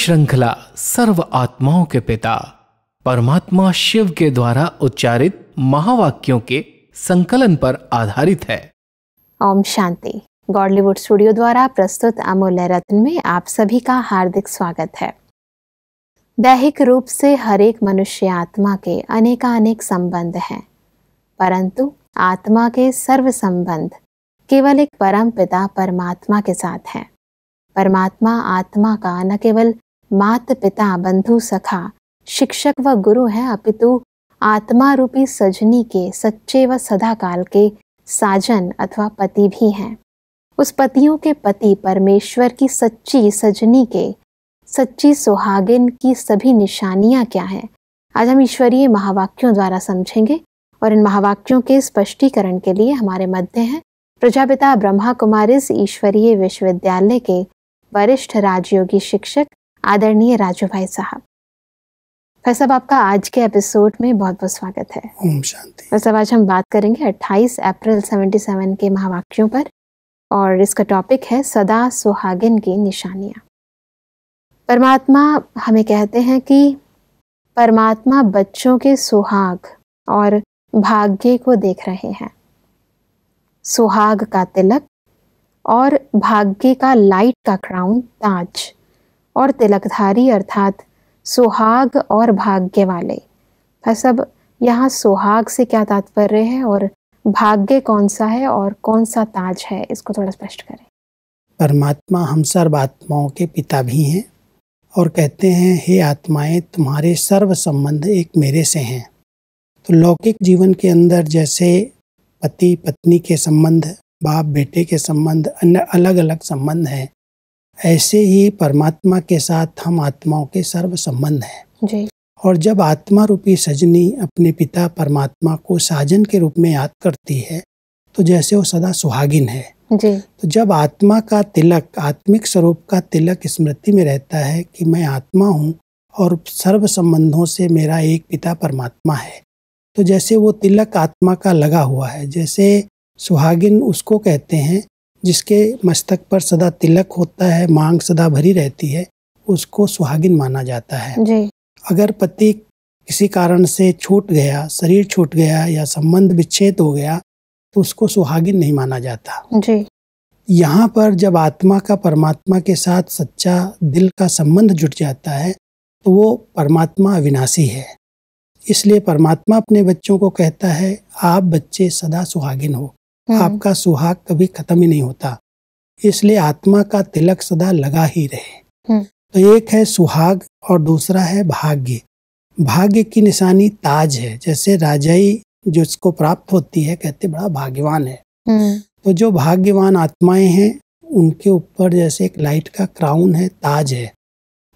श्रृंखला सर्व आत्माओं के पिता परमात्मा शिव के द्वारा उच्चारित महावाक्यों के संकलन पर आधारित है ओम शांति गॉडलीवुड स्टूडियो द्वारा प्रस्तुत अमूल्य रत्न में आप सभी का हार्दिक स्वागत है दैहिक रूप से हरेक मनुष्य आत्मा के अनेकानेक संबंध हैं परंतु आत्मा के सर्व संबंध केवल एक परम पिता परमात्मा के साथ हैं परमात्मा आत्मा का न केवल मात पिता बंधु सखा शिक्षक व गुरु है अपितु आत्मा रूपी सजनी के सच्चे व सदाकाल के साजन अथवा पति भी हैं उस पतियों के पति परमेश्वर की सच्ची सजनी के सच्ची सुहागिन की सभी निशानियां क्या हैं आज हम ईश्वरीय महावाक्यों द्वारा समझेंगे और इन महावाक्यों के स्पष्टीकरण के लिए हमारे मध्य हैं प्रजापिता ब्रह्मा कुमारी ईश्वरीय विश्वविद्यालय के वरिष्ठ राजयोगी शिक्षक आदरणीय राजू भाई साहब भाई साहब आपका आज के एपिसोड में बहुत बहुत स्वागत है ओम शांति भाई साहब आज हम बात करेंगे 28 अप्रैल 77 के महावाक्यों पर और इसका टॉपिक है सदा सुहागिन की निशानियाँ परमात्मा हमें कहते हैं कि परमात्मा बच्चों के सुहाग और भाग्य को देख रहे हैं सुहाग का तिलक और भाग्य का लाइट का क्राउन ताज और तिलकधारी अर्थात सुहाग और भाग्य वाले सब यहाँ सुहाग से क्या तात्पर्य है और भाग्य कौन सा है और कौन सा ताज है इसको थोड़ा स्पष्ट करें परमात्मा हम सर्व आत्माओं के पिता भी हैं और कहते हैं हे आत्माएं तुम्हारे सर्व संबंध एक मेरे से हैं तो लौकिक जीवन के अंदर जैसे पति पत्नी के संबंध बाप बेटे के संबंध अन्य अलग अलग संबंध हैं ऐसे ही परमात्मा के साथ हम आत्माओं के सर्व संबंध हैं जी और जब आत्मा रूपी सजनी अपने पिता परमात्मा को साजन के रूप में याद करती है तो जैसे वो सदा सुहागिन है जी तो जब आत्मा का तिलक आत्मिक स्वरूप का तिलक स्मृति में रहता है कि मैं आत्मा हूँ और सर्व संबंधों से मेरा एक पिता परमात्मा है तो जैसे वो तिलक आत्मा का लगा हुआ है जैसे सुहागिन उसको कहते हैं जिसके मस्तक पर सदा तिलक होता है मांग सदा भरी रहती है उसको सुहागिन माना जाता है जी। अगर पति किसी कारण से छूट गया शरीर छूट गया या संबंध विच्छेद हो गया तो उसको सुहागिन नहीं माना जाता जी। यहाँ पर जब आत्मा का परमात्मा के साथ सच्चा दिल का संबंध जुट जाता है तो वो परमात्मा अविनाशी है इसलिए परमात्मा अपने बच्चों को कहता है आप बच्चे सदा सुहागिन हो हाँ। आपका सुहाग कभी खत्म ही नहीं होता इसलिए आत्मा का तिलक सदा लगा ही रहे हाँ। तो एक है सुहाग और दूसरा है भाग्य भाग्य की निशानी ताज है जैसे राजाई जो इसको प्राप्त होती है कहते बड़ा भाग्यवान है हाँ। तो जो भाग्यवान आत्माएं हैं उनके ऊपर जैसे एक लाइट का क्राउन है ताज है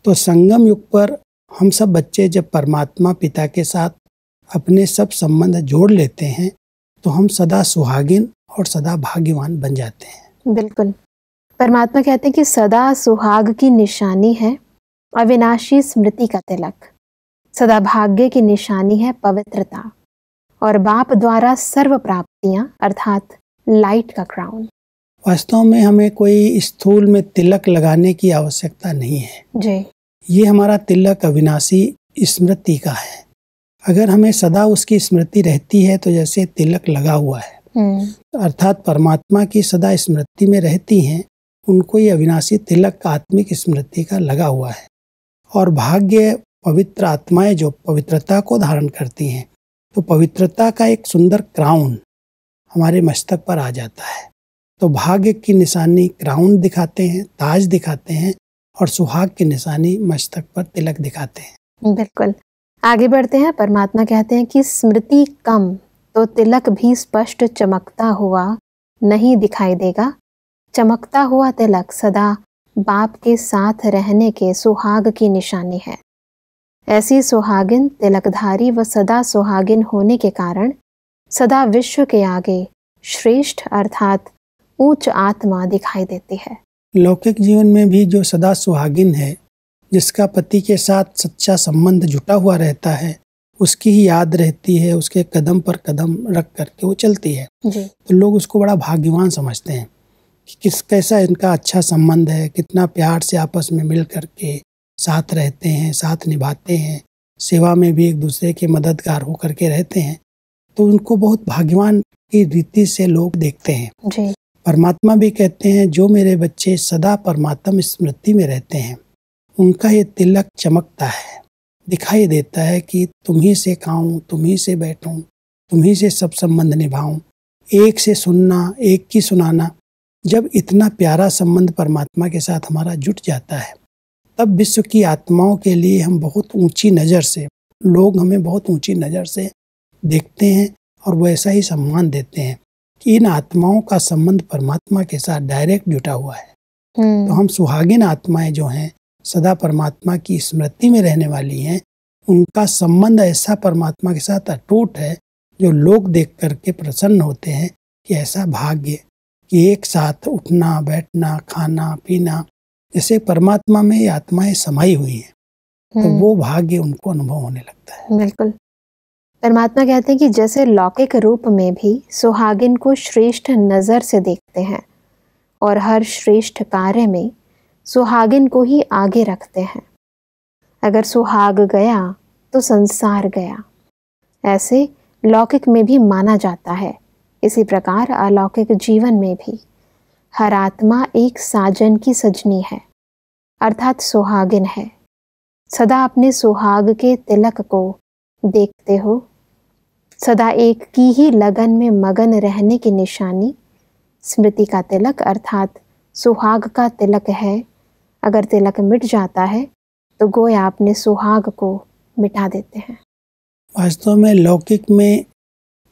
तो संगम युग पर हम सब बच्चे जब परमात्मा पिता के साथ अपने सब संबंध जोड़ लेते हैं तो हम सदा सुहागिन और सदा भाग्यवान बन जाते हैं बिल्कुल परमात्मा कहते हैं कि सदा सुहाग की निशानी है अविनाशी स्मृति का तिलक सदा भाग्य की निशानी है पवित्रता और बाप द्वारा सर्व प्राप्तियां अर्थात लाइट का क्राउन वास्तव में हमें कोई स्थूल में तिलक लगाने की आवश्यकता नहीं है जी ये हमारा तिलक अविनाशी स्मृति का है अगर हमें सदा उसकी स्मृति रहती है तो जैसे तिलक लगा हुआ है हम्म। अर्थात परमात्मा की सदा स्मृति में रहती हैं उनको ये अविनाशी तिलक आत्मिक स्मृति का लगा हुआ है और भाग्य पवित्र आत्माएं जो पवित्रता को धारण करती हैं तो पवित्रता का एक सुंदर क्राउन हमारे मस्तक पर आ जाता है तो भाग्य की निशानी क्राउन दिखाते हैं ताज दिखाते हैं और सुहाग की निशानी मस्तक पर तिलक दिखाते हैं बिल्कुल आगे बढ़ते हैं परमात्मा कहते हैं कि स्मृति कम तो तिलक भी स्पष्ट चमकता हुआ नहीं दिखाई देगा चमकता हुआ तिलक सदा बाप के साथ रहने के सुहाग की निशानी है ऐसी सुहागिन तिलकधारी व सदा सुहागिन होने के कारण सदा विश्व के आगे श्रेष्ठ अर्थात ऊंच आत्मा दिखाई देती है लौकिक जीवन में भी जो सदा सुहागिन है जिसका पति के साथ सच्चा संबंध जुटा हुआ रहता है उसकी ही याद रहती है उसके कदम पर कदम रख करके वो चलती है जी। तो लोग उसको बड़ा भाग्यवान समझते हैं कि किस कैसा इनका अच्छा संबंध है कितना प्यार से आपस में मिल करके साथ रहते हैं साथ निभाते हैं सेवा में भी एक दूसरे के मददगार होकर के रहते हैं तो उनको बहुत भाग्यवान की रीति से लोग देखते हैं जी। परमात्मा भी कहते हैं जो मेरे बच्चे सदा परमात्म स्मृति में रहते हैं उनका ये तिलक चमकता है दिखाई देता है कि तुम्ही से खाऊं तुम्ही से बैठूं तुम्ही से सब संबंध निभाऊं एक से सुनना एक की सुनाना जब इतना प्यारा संबंध परमात्मा के साथ हमारा जुट जाता है तब विश्व की आत्माओं के लिए हम बहुत ऊंची नज़र से लोग हमें बहुत ऊंची नज़र से देखते हैं और वैसा ही सम्मान देते हैं कि इन आत्माओं का संबंध परमात्मा के साथ डायरेक्ट जुटा हुआ है हम्म। तो हम सुहागिन आत्माएं जो हैं सदा परमात्मा की स्मृति में रहने वाली हैं उनका संबंध ऐसा परमात्मा के साथ अटूट है जो लोग देख करके प्रसन्न होते हैं कि ऐसा भाग्य कि एक साथ उठना बैठना खाना पीना जैसे परमात्मा में आत्माएं समाई हुई हैं तो हम्म। वो भाग्य उनको अनुभव होने लगता है बिल्कुल परमात्मा कहते हैं कि जैसे लौकिक रूप में भी सुहागिन को श्रेष्ठ नज़र से देखते हैं और हर श्रेष्ठ कार्य में सुहागिन को ही आगे रखते हैं अगर सुहाग गया तो संसार गया ऐसे लौकिक में भी माना जाता है इसी प्रकार अलौकिक जीवन में भी हर आत्मा एक साजन की सजनी है अर्थात सुहागिन है सदा अपने सुहाग के तिलक को देखते हो सदा एक की ही लगन में मगन रहने की निशानी स्मृति का तिलक अर्थात सुहाग का तिलक है अगर तिलक मिट जाता है तो गोया अपने सुहाग को मिटा देते हैं वास्तव में लौकिक में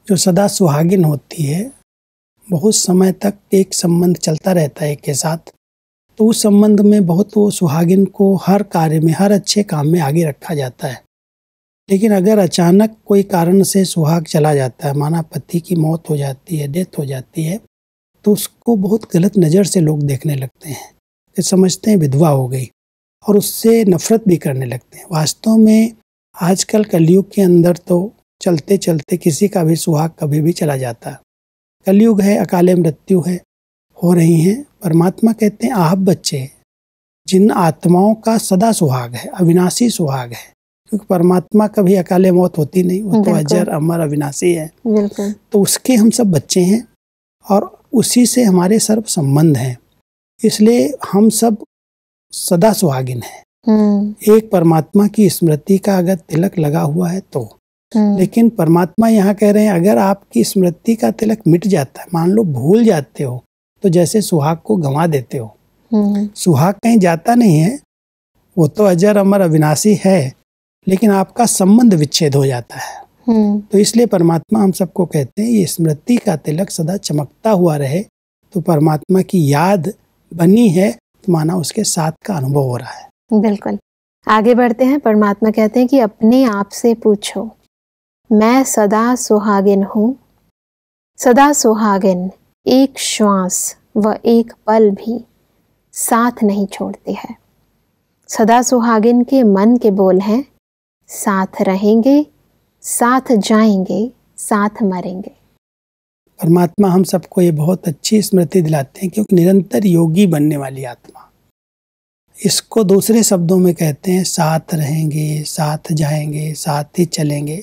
जो सदा सुहागिन होती है बहुत समय तक एक संबंध चलता रहता है एक के साथ तो उस संबंध में बहुत वो सुहागिन को हर कार्य में हर अच्छे काम में आगे रखा जाता है लेकिन अगर अचानक कोई कारण से सुहाग चला जाता है माना पति की मौत हो जाती है डेथ हो जाती है तो उसको बहुत गलत नज़र से लोग देखने लगते हैं समझते हैं विधवा हो गई और उससे नफरत भी करने लगते हैं वास्तव में आजकल कलयुग के अंदर तो चलते चलते किसी का भी सुहाग कभी भी चला जाता कलयुग है अकाले मृत्यु है हो रही हैं परमात्मा कहते हैं आप बच्चे हैं जिन आत्माओं का सदा सुहाग है अविनाशी सुहाग है क्योंकि परमात्मा कभी अकाले मौत होती नहीं वो तो अजर अमर अविनाशी है तो उसके हम सब बच्चे हैं और उसी से हमारे सर्व संबंध हैं इसलिए हम सब सदा सुहागिन है हम्म। एक परमात्मा की स्मृति का अगर तिलक लगा हुआ है तो हम्म। लेकिन परमात्मा यहाँ कह रहे हैं अगर आपकी स्मृति का तिलक मिट जाता है मान लो भूल जाते हो तो जैसे सुहाग को गंवा देते हो हम्म। सुहाग कहीं जाता नहीं है वो तो अजर अमर अविनाशी है लेकिन आपका संबंध विच्छेद हो जाता है तो इसलिए परमात्मा हम सबको कहते हैं ये स्मृति का तिलक सदा चमकता हुआ रहे तो परमात्मा की याद बनी है तो माना उसके साथ का अनुभव हो रहा है बिल्कुल आगे बढ़ते हैं परमात्मा कहते हैं कि अपने आप से पूछो मैं सदा सुहागिन हूँ सदा सुहागिन एक श्वास व एक पल भी साथ नहीं छोड़ती है सदा सुहागिन के मन के बोल हैं साथ रहेंगे साथ जाएंगे साथ मरेंगे परमात्मा हम सबको ये बहुत अच्छी स्मृति दिलाते हैं क्योंकि निरंतर योगी बनने वाली आत्मा इसको दूसरे शब्दों में कहते हैं साथ रहेंगे साथ जाएंगे साथ ही चलेंगे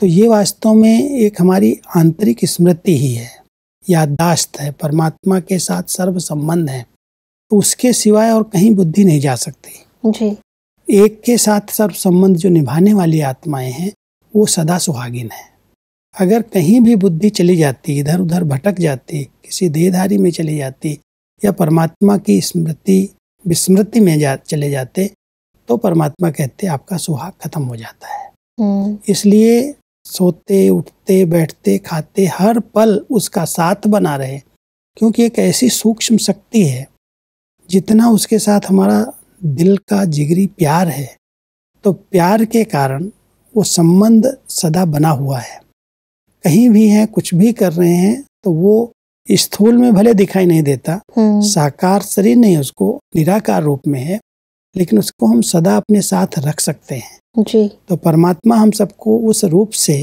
तो ये वास्तव में एक हमारी आंतरिक स्मृति ही है याददाश्त है परमात्मा के साथ सर्व संबंध है तो उसके सिवाय और कहीं बुद्धि नहीं जा सकती जी एक के साथ सर्व संबंध जो निभाने वाली आत्माएं हैं वो सदा सुहागिन है अगर कहीं भी बुद्धि चली जाती इधर उधर भटक जाती किसी देहधारी में चली जाती या परमात्मा की स्मृति विस्मृति में जा चले जाते तो परमात्मा कहते आपका सुहाग खत्म हो जाता है हम्म। इसलिए सोते उठते बैठते खाते हर पल उसका साथ बना रहे क्योंकि एक ऐसी सूक्ष्म शक्ति है जितना उसके साथ हमारा दिल का जिगरी प्यार है तो प्यार के कारण वो संबंध सदा बना हुआ है कहीं भी हैं कुछ भी कर रहे हैं तो वो स्थूल में भले दिखाई नहीं देता हम्म। साकार शरीर नहीं उसको निराकार रूप में है लेकिन उसको हम सदा अपने साथ रख सकते हैं जी तो परमात्मा हम सबको उस रूप से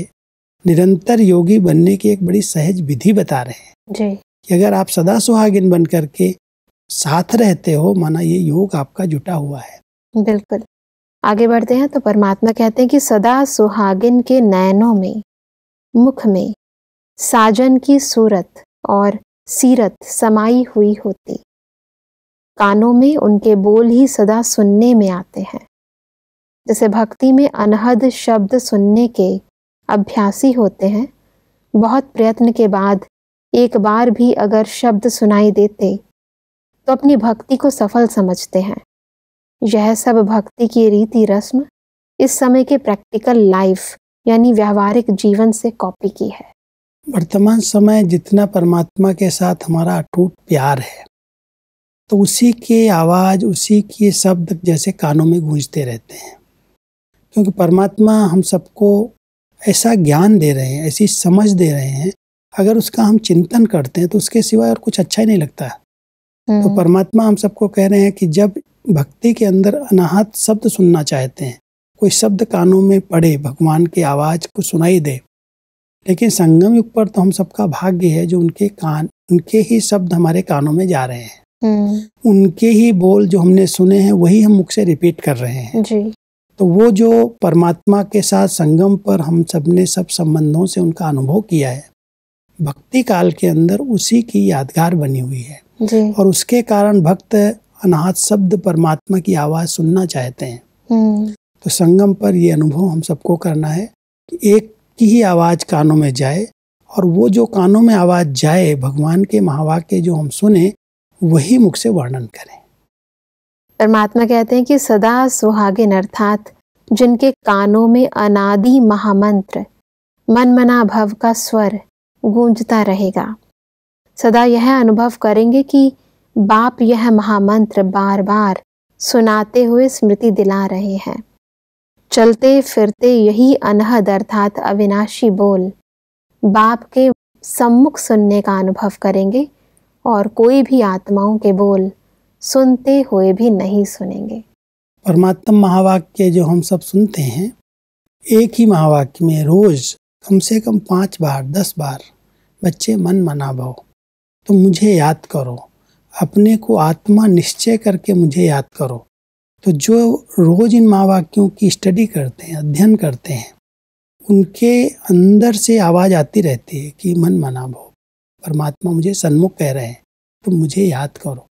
निरंतर योगी बनने की एक बड़ी सहज विधि बता रहे हैं जी कि अगर आप सदा सुहागिन बन करके साथ रहते हो माना ये योग आपका जुटा हुआ है बिल्कुल आगे बढ़ते हैं तो परमात्मा कहते हैं कि सदा सुहागिन के नयनों में मुख में साजन की सूरत और सीरत समाई हुई होती कानों में उनके बोल ही सदा सुनने में आते हैं जैसे भक्ति में अनहद शब्द सुनने के अभ्यासी होते हैं बहुत प्रयत्न के बाद एक बार भी अगर शब्द सुनाई देते तो अपनी भक्ति को सफल समझते हैं यह सब भक्ति की रीति रस्म इस समय के प्रैक्टिकल लाइफ यानी व्यावहारिक जीवन से कॉपी की है वर्तमान समय जितना परमात्मा के साथ हमारा अटूट प्यार है तो उसी के आवाज़ उसी के शब्द जैसे कानों में गूंजते रहते हैं क्योंकि परमात्मा हम सबको ऐसा ज्ञान दे रहे हैं ऐसी समझ दे रहे हैं अगर उसका हम चिंतन करते हैं तो उसके सिवाय और कुछ अच्छा ही नहीं लगता तो हम्म। परमात्मा हम सबको कह रहे हैं कि जब भक्ति के अंदर अनाहत शब्द सुनना चाहते हैं कोई शब्द कानों में पड़े भगवान की आवाज़ को सुनाई दे लेकिन संगम युग पर तो हम सबका भाग्य है जो उनके कान उनके ही शब्द हमारे कानों में जा रहे हैं हम्म। उनके ही बोल जो हमने सुने हैं वही हम मुख से रिपीट कर रहे हैं जी। तो वो जो परमात्मा के साथ संगम पर हम सब ने सब संबंधों से उनका अनुभव किया है भक्ति काल के अंदर उसी की यादगार बनी हुई है जी। और उसके कारण भक्त अनाथ शब्द परमात्मा की आवाज़ सुनना चाहते हैं हम्म। तो संगम पर ये अनुभव हम सबको करना है कि एक की ही आवाज़ कानों में जाए और वो जो कानों में आवाज़ जाए भगवान के महावाक्य जो हम सुने वही मुख से वर्णन करें परमात्मा कहते हैं कि सदा सुहागिन अर्थात जिनके कानों में अनादि महामंत्र मन मना भव का स्वर गूंजता रहेगा सदा यह अनुभव करेंगे कि बाप यह महामंत्र बार बार सुनाते हुए स्मृति दिला रहे हैं चलते फिरते यही अनहद अर्थात अविनाशी बोल बाप के सम्मुख सुनने का अनुभव करेंगे और कोई भी आत्माओं के बोल सुनते हुए भी नहीं सुनेंगे परमात्म महावाक्य जो हम सब सुनते हैं एक ही महावाक्य में रोज कम से कम पाँच बार दस बार बच्चे मन मना भाव तो मुझे याद करो अपने को आत्मा निश्चय करके मुझे याद करो तो जो रोज़ इन महावाक्यों की स्टडी करते हैं अध्ययन करते हैं उनके अंदर से आवाज़ आती रहती है कि मन मना भो परमात्मा मुझे सन्मुख कह रहे हैं तो मुझे याद करो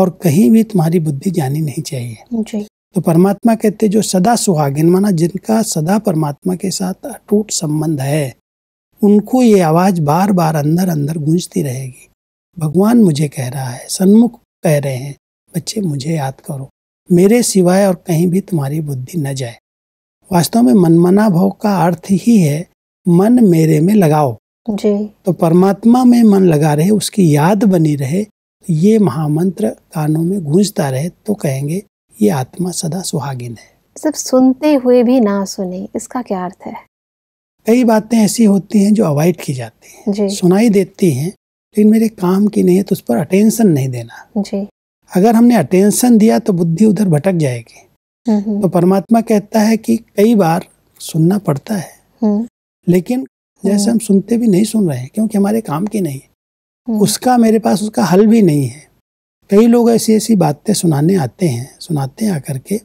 और कहीं भी तुम्हारी बुद्धि जानी नहीं चाहिए तो परमात्मा कहते जो सदा सुहागिन माना जिनका सदा परमात्मा के साथ अटूट संबंध है उनको ये आवाज़ बार बार अंदर अंदर गूंजती रहेगी भगवान मुझे कह रहा है सन्मुख कह रहे हैं बच्चे मुझे याद करो मेरे सिवाय और कहीं भी तुम्हारी बुद्धि न जाए वास्तव में मनमना भाव का अर्थ ही है मन मेरे में लगाओ जी तो परमात्मा में मन लगा रहे उसकी याद बनी रहे ये महामंत्र कानों में गूंजता रहे तो कहेंगे ये आत्मा सदा सुहागिन है सब सुनते हुए भी ना सुने इसका क्या अर्थ है कई बातें ऐसी होती हैं जो अवॉइड की जाती हैं सुनाई देती हैं लेकिन मेरे काम की नहीं है तो उस पर अटेंशन नहीं देना जी अगर हमने अटेंशन दिया तो बुद्धि उधर भटक जाएगी तो परमात्मा कहता है कि कई बार सुनना पड़ता है हम्म। लेकिन हम्म। जैसे हम सुनते भी नहीं सुन रहे हैं क्योंकि हमारे काम की नहीं है हम्म। उसका मेरे पास उसका हल भी नहीं है कई लोग ऐसी ऐसी बातें सुनाने आते हैं सुनाते हैं आकर के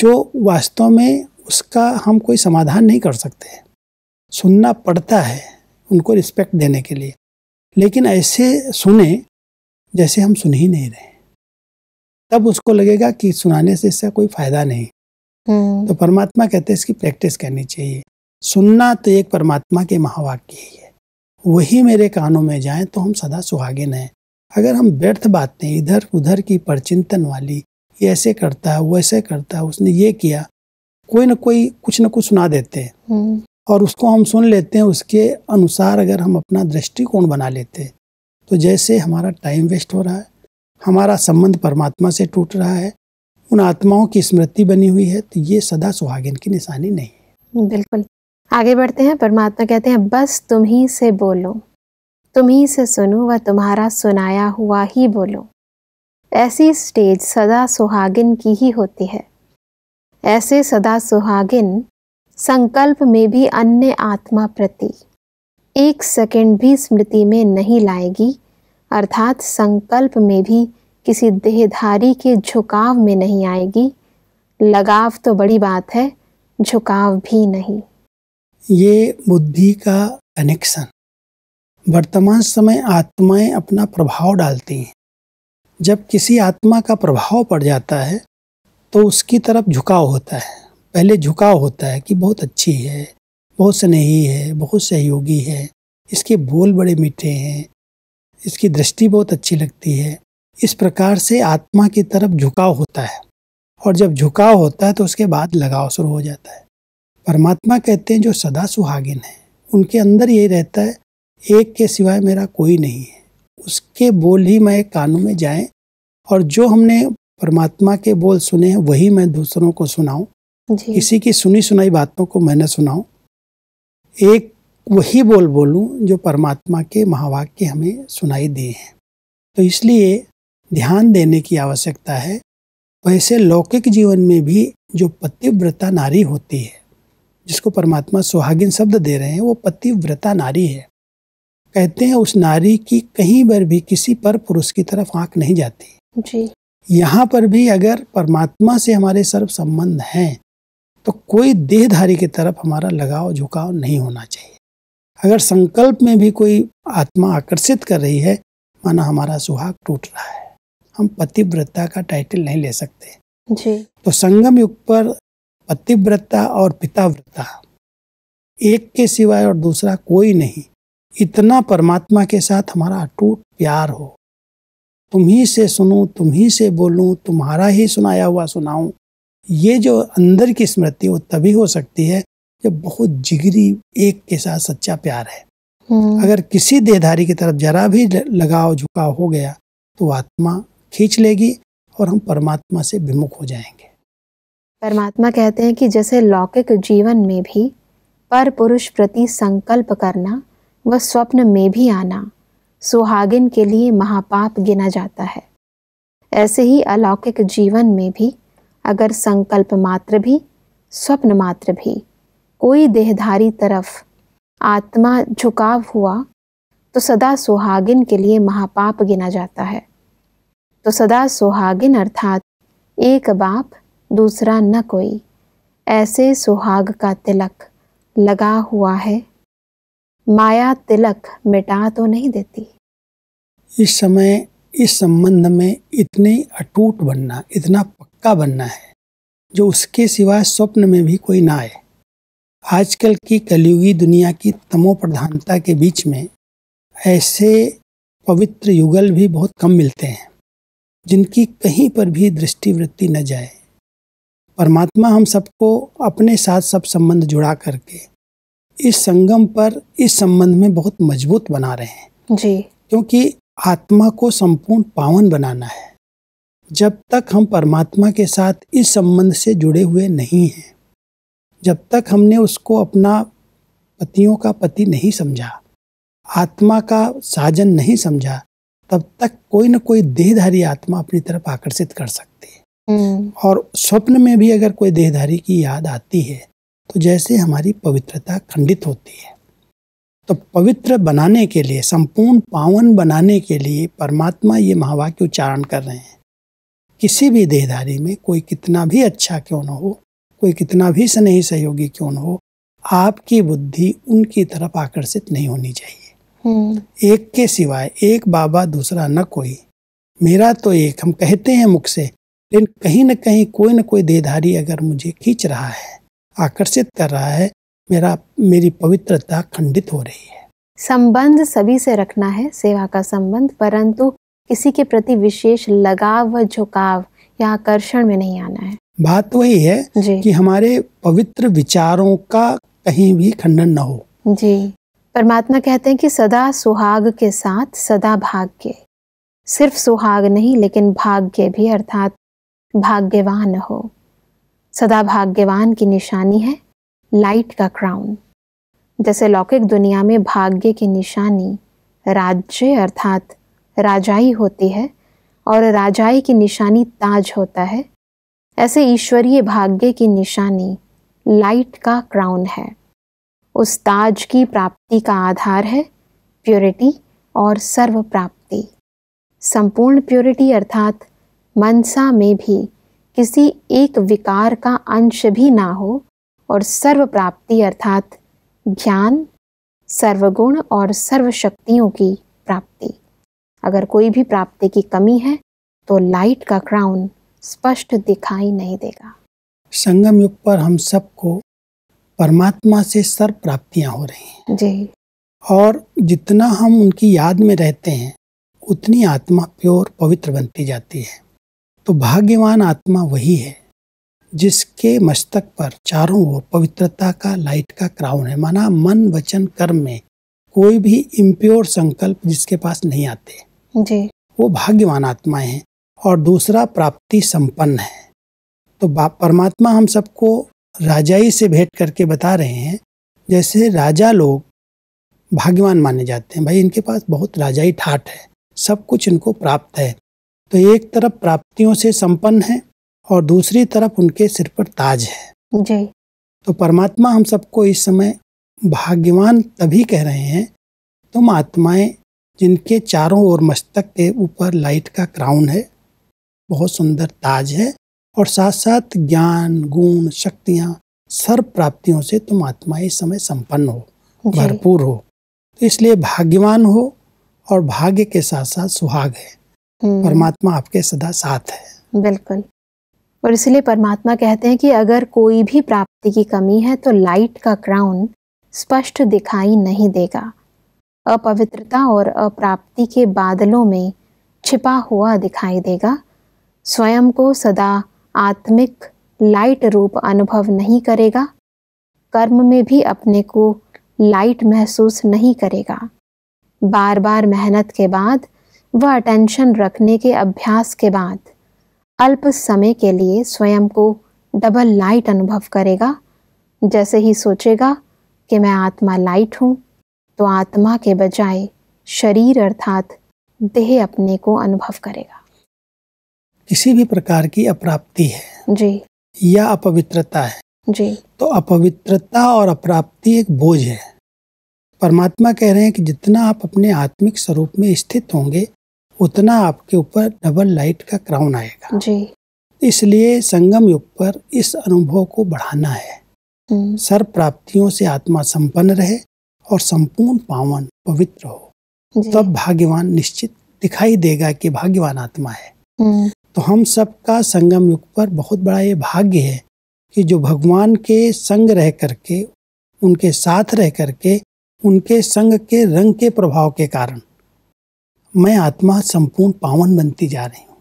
जो वास्तव में उसका हम कोई समाधान नहीं कर सकते सुनना पड़ता है उनको रिस्पेक्ट देने के लिए लेकिन ऐसे सुने जैसे हम सुन ही नहीं रहे तब उसको लगेगा कि सुनाने से इसका कोई फायदा नहीं हम्म। तो परमात्मा कहते हैं इसकी प्रैक्टिस करनी चाहिए सुनना तो एक परमात्मा के महावाक्य ही है वही मेरे कानों में जाए तो हम सदा सुहागिन हैं अगर हम व्यर्थ बातें इधर उधर की परचिंतन वाली ये ऐसे करता है वो ऐसे करता है उसने ये किया कोई ना कोई कुछ ना कुछ सुना देते हैं हम्म। और उसको हम सुन लेते हैं उसके अनुसार अगर हम अपना दृष्टिकोण बना लेते हैं तो जैसे हमारा टाइम वेस्ट हो रहा है हमारा संबंध परमात्मा से टूट रहा है उन आत्माओं की स्मृति बनी हुई है तो ये सदा सुहागिन की निशानी नहीं है बिल्कुल आगे बढ़ते हैं परमात्मा कहते हैं बस तुम ही से बोलो तुम ही से सुनो व तुम्हारा सुनाया हुआ ही बोलो ऐसी स्टेज सदा सुहागिन की ही होती है ऐसे सदा सुहागिन संकल्प में भी अन्य आत्मा प्रति एक सेकंड भी स्मृति में नहीं लाएगी अर्थात संकल्प में भी किसी देहधारी के झुकाव में नहीं आएगी लगाव तो बड़ी बात है झुकाव भी नहीं ये बुद्धि का कनेक्शन वर्तमान समय आत्माएं अपना प्रभाव डालती हैं जब किसी आत्मा का प्रभाव पड़ जाता है तो उसकी तरफ झुकाव होता है पहले झुकाव होता है कि बहुत अच्छी है बहुत स्नेही है बहुत सहयोगी है इसके बोल बड़े मीठे हैं इसकी दृष्टि बहुत अच्छी लगती है इस प्रकार से आत्मा की तरफ झुकाव होता है और जब झुकाव होता है तो उसके बाद लगाव शुरू हो जाता है परमात्मा कहते हैं जो सदा सुहागिन है उनके अंदर यही रहता है एक के सिवाय मेरा कोई नहीं है उसके बोल ही मैं कानों में जाएं और जो हमने परमात्मा के बोल सुने हैं वही मैं दूसरों को सुनाऊं किसी की सुनी सुनाई बातों को मैं न सुनाऊं एक वही बोल बोलूं जो परमात्मा के महावाक्य हमें सुनाई दिए हैं तो इसलिए ध्यान देने की आवश्यकता है वैसे लौकिक जीवन में भी जो पतिव्रता नारी होती है जिसको परमात्मा सुहागिन शब्द दे रहे हैं वो पतिव्रता नारी है कहते हैं उस नारी की कहीं पर भी किसी पर पुरुष की तरफ आंख नहीं जाती जी यहाँ पर भी अगर परमात्मा से हमारे सर्व संबंध हैं तो कोई देहधारी की तरफ हमारा लगाव झुकाव नहीं होना चाहिए अगर संकल्प में भी कोई आत्मा आकर्षित कर रही है माना हमारा सुहाग टूट रहा है हम पतिव्रता का टाइटल नहीं ले सकते जी तो संगम युग पर पतिव्रता और पिताव्रता एक के सिवाय और दूसरा कोई नहीं इतना परमात्मा के साथ हमारा अटूट प्यार हो तुम ही से सुनूं तुम ही से बोलूं तुम्हारा ही सुनाया हुआ सुनाऊं ये जो अंदर की स्मृति वो तभी हो सकती है ये बहुत जिगरी एक के साथ सच्चा प्यार है हम्म। अगर किसी देहधारी की तरफ जरा भी लगाव झुकाव हो गया तो आत्मा खींच लेगी और हम परमात्मा से विमुख हो जाएंगे परमात्मा कहते हैं कि जैसे लौकिक जीवन में भी पर पुरुष प्रति संकल्प करना व स्वप्न में भी आना सुहागिन के लिए महापाप गिना जाता है ऐसे ही अलौकिक जीवन में भी अगर संकल्प मात्र भी स्वप्न मात्र भी कोई देहधारी तरफ आत्मा झुकाव हुआ तो सदा सुहागिन के लिए महापाप गिना जाता है तो सदा सुहागिन अर्थात एक बाप दूसरा न कोई ऐसे सुहाग का तिलक लगा हुआ है माया तिलक मिटा तो नहीं देती इस समय इस संबंध में इतने अटूट बनना इतना पक्का बनना है जो उसके सिवा स्वप्न में भी कोई ना आए आजकल की कलयुगी दुनिया की तमो प्रधानता के बीच में ऐसे पवित्र युगल भी बहुत कम मिलते हैं जिनकी कहीं पर भी दृष्टिवृत्ति न जाए परमात्मा हम सबको अपने साथ सब संबंध जुड़ा करके इस संगम पर इस संबंध में बहुत मजबूत बना रहे हैं जी क्योंकि आत्मा को संपूर्ण पावन बनाना है जब तक हम परमात्मा के साथ इस संबंध से जुड़े हुए नहीं हैं जब तक हमने उसको अपना पतियों का पति नहीं समझा आत्मा का साजन नहीं समझा तब तक कोई ना कोई देहधारी आत्मा अपनी तरफ आकर्षित कर सकती है हम्म। और स्वप्न में भी अगर कोई देहधारी की याद आती है तो जैसे हमारी पवित्रता खंडित होती है तो पवित्र बनाने के लिए संपूर्ण पावन बनाने के लिए परमात्मा ये महावाक्य उच्चारण कर रहे हैं किसी भी देहधारी में कोई कितना भी अच्छा क्यों ना हो कोई कितना भी स्नेही सहयोगी क्यों हो आपकी बुद्धि उनकी तरफ आकर्षित नहीं होनी चाहिए हम्म। एक के सिवाय एक बाबा दूसरा न कोई मेरा तो एक हम कहते हैं मुख से लेकिन कहीं ना कहीं कोई ना कोई देहधारी अगर मुझे खींच रहा है आकर्षित कर रहा है मेरा मेरी पवित्रता खंडित हो रही है संबंध सभी से रखना है सेवा का संबंध परंतु किसी के प्रति विशेष लगाव व झुकाव या आकर्षण में नहीं आना है बात तो वही है कि हमारे पवित्र विचारों का कहीं भी खंडन न हो जी परमात्मा कहते हैं कि सदा सुहाग के साथ सदा भाग्य सिर्फ सुहाग नहीं लेकिन भाग्य भी अर्थात भाग्यवान हो सदा भाग्यवान की निशानी है लाइट का क्राउन जैसे लौकिक दुनिया में भाग्य की निशानी राज्य अर्थात राजाई होती है और राजाई की निशानी ताज होता है ऐसे ईश्वरीय भाग्य की निशानी लाइट का क्राउन है उस ताज की प्राप्ति का आधार है प्योरिटी और सर्व प्राप्ति संपूर्ण प्योरिटी अर्थात मनसा में भी किसी एक विकार का अंश भी ना हो और सर्व प्राप्ति अर्थात ज्ञान सर्वगुण और सर्व शक्तियों की प्राप्ति अगर कोई भी प्राप्ति की कमी है तो लाइट का क्राउन स्पष्ट दिखाई नहीं देगा संगम युग पर हम सबको परमात्मा से सर्व प्राप्तियां हो रही हैं जी और जितना हम उनकी याद में रहते हैं उतनी आत्मा प्योर पवित्र बनती जाती है तो भाग्यवान आत्मा वही है जिसके मस्तक पर चारों ओर पवित्रता का लाइट का क्राउन है माना मन वचन कर्म में कोई भी इम्प्योर संकल्प जिसके पास नहीं आते जी वो भाग्यवान आत्माएं हैं और दूसरा प्राप्ति संपन्न है तो परमात्मा हम सबको राजाई से भेंट करके बता रहे हैं जैसे राजा लोग भाग्यवान माने जाते हैं भाई इनके पास बहुत राजाई ठाट है सब कुछ इनको प्राप्त है तो एक तरफ प्राप्तियों से संपन्न है और दूसरी तरफ उनके सिर पर ताज है जी तो परमात्मा हम सबको इस समय भाग्यवान तभी कह रहे हैं तुम आत्माएं जिनके चारों ओर मस्तक के ऊपर लाइट का क्राउन है बहुत सुंदर ताज है और साथ साथ ज्ञान गुण शक्तियाँ सर्व प्राप्तियों से तुम आत्मा इस समय संपन्न हो भरपूर हो तो इसलिए भाग्यवान हो और भाग्य के साथ साथ सुहाग है हम्म। परमात्मा आपके सदा साथ है बिल्कुल और इसलिए परमात्मा कहते हैं कि अगर कोई भी प्राप्ति की कमी है तो लाइट का क्राउन स्पष्ट दिखाई नहीं देगा अपवित्रता और अप्राप्ति के बादलों में छिपा हुआ दिखाई देगा स्वयं को सदा आत्मिक लाइट रूप अनुभव नहीं करेगा कर्म में भी अपने को लाइट महसूस नहीं करेगा बार बार मेहनत के बाद व अटेंशन रखने के अभ्यास के बाद अल्प समय के लिए स्वयं को डबल लाइट अनुभव करेगा जैसे ही सोचेगा कि मैं आत्मा लाइट हूँ तो आत्मा के बजाय शरीर अर्थात देह अपने को अनुभव करेगा किसी भी प्रकार की अप्राप्ति है जी या अपवित्रता है जी तो अपवित्रता और अप्राप्ति एक बोझ है परमात्मा कह रहे हैं कि जितना आप अपने आत्मिक स्वरूप में स्थित होंगे उतना आपके ऊपर डबल लाइट का क्राउन आएगा जी इसलिए संगम युग पर इस अनुभव को बढ़ाना है हम्म। सर्व प्राप्तियों से आत्मा संपन्न रहे और संपूर्ण पावन पवित्र हो तब भाग्यवान निश्चित दिखाई देगा कि भाग्यवान आत्मा है हम्म। तो हम सब का संगम युग पर बहुत बड़ा ये भाग्य है कि जो भगवान के संग रह करके उनके साथ रह करके उनके संग के रंग के प्रभाव के कारण मैं आत्मा संपूर्ण पावन बनती जा रही हूँ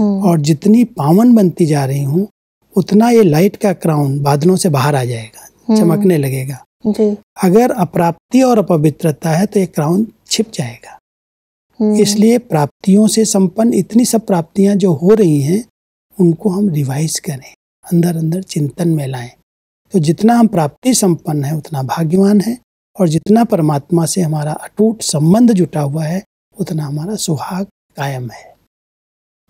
हम्म। और जितनी पावन बनती जा रही हूँ उतना ये लाइट का क्राउन बादलों से बाहर आ जाएगा हम्म। चमकने लगेगा जी। अगर अप्राप्ति और अपवित्रता है तो ये क्राउन छिप जाएगा हम्म। इसलिए प्राप्तियों से संपन्न इतनी सब प्राप्तियां जो हो रही हैं उनको हम रिवाइज करें अंदर अंदर चिंतन में लाएं तो जितना हम प्राप्ति संपन्न है उतना भाग्यवान है और जितना परमात्मा से हमारा अटूट संबंध जुटा हुआ है उतना हमारा सुहाग कायम है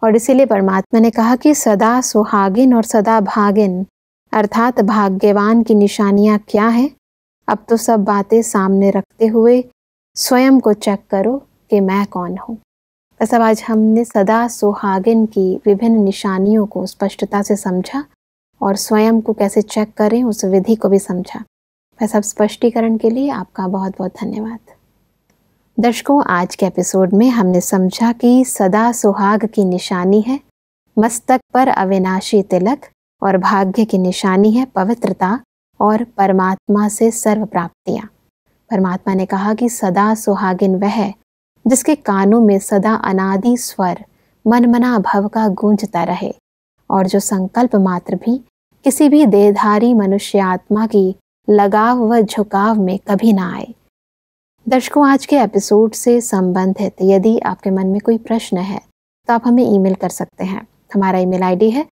और इसीलिए परमात्मा ने कहा कि सदा सुहागिन और सदा भागिन अर्थात भाग्यवान की निशानियाँ क्या है अब तो सब बातें सामने रखते हुए स्वयं को चेक करो कि मैं कौन हूँ बस अब आज हमने सदा सुहागिन की विभिन्न निशानियों को स्पष्टता से समझा और स्वयं को कैसे चेक करें उस विधि को भी समझा बस अब स्पष्टीकरण के लिए आपका बहुत बहुत धन्यवाद दर्शकों आज के एपिसोड में हमने समझा कि सदा सुहाग की निशानी है मस्तक पर अविनाशी तिलक और भाग्य की निशानी है पवित्रता और परमात्मा से सर्व प्राप्तियाँ परमात्मा ने कहा कि सदा सुहागिन वह जिसके कानों में सदा अनादि स्वर मनमना भव का गूंजता रहे और जो संकल्प मात्र भी किसी भी देहधारी मनुष्य आत्मा की लगाव व झुकाव में कभी ना आए दर्शकों आज के एपिसोड से संबंधित यदि आपके मन में कोई प्रश्न है तो आप हमें ईमेल कर सकते हैं हमारा ईमेल आईडी है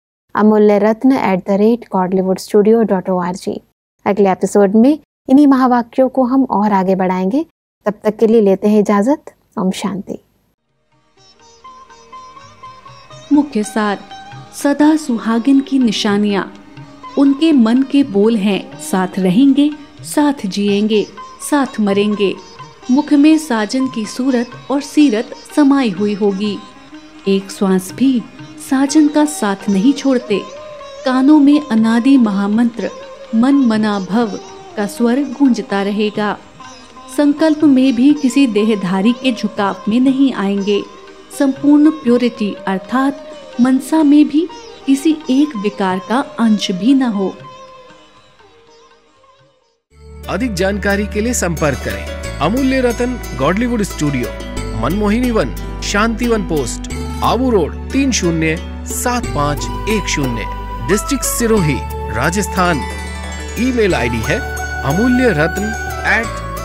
Amulya Ratna at the rate Godlywood studio dot O R G अगले एपिसोड में इन्हीं महावाक्यों को हम और आगे बढ़ाएंगे तब तक के लिए लेते हैं इजाज़त ओम शांति मुख्य सार सदा सुहागिन की निशानियाँ उनके मन के बोल हैं साथ रहेंगे साथ जिएंगे साथ मरेंगे मुख में साजन की सूरत और सीरत समाई हुई होगी एक श्वास भी साजन का साथ नहीं छोड़ते कानों में अनादि महामंत्र मन मना भव का स्वर गूंजता रहेगा संकल्प में भी किसी देहधारी के झुकाव में नहीं आएंगे संपूर्ण प्योरिटी अर्थात मनसा में भी किसी एक विकार का अंश भी न हो अधिक जानकारी के लिए संपर्क करें Amulya Ratan Godlywood studio Manmohini Van Shanti Van post Abu road तीन शून्य सात पाँच एक शून्य district Sirohi Rajasthan email ID है अमूल्य रत्न एट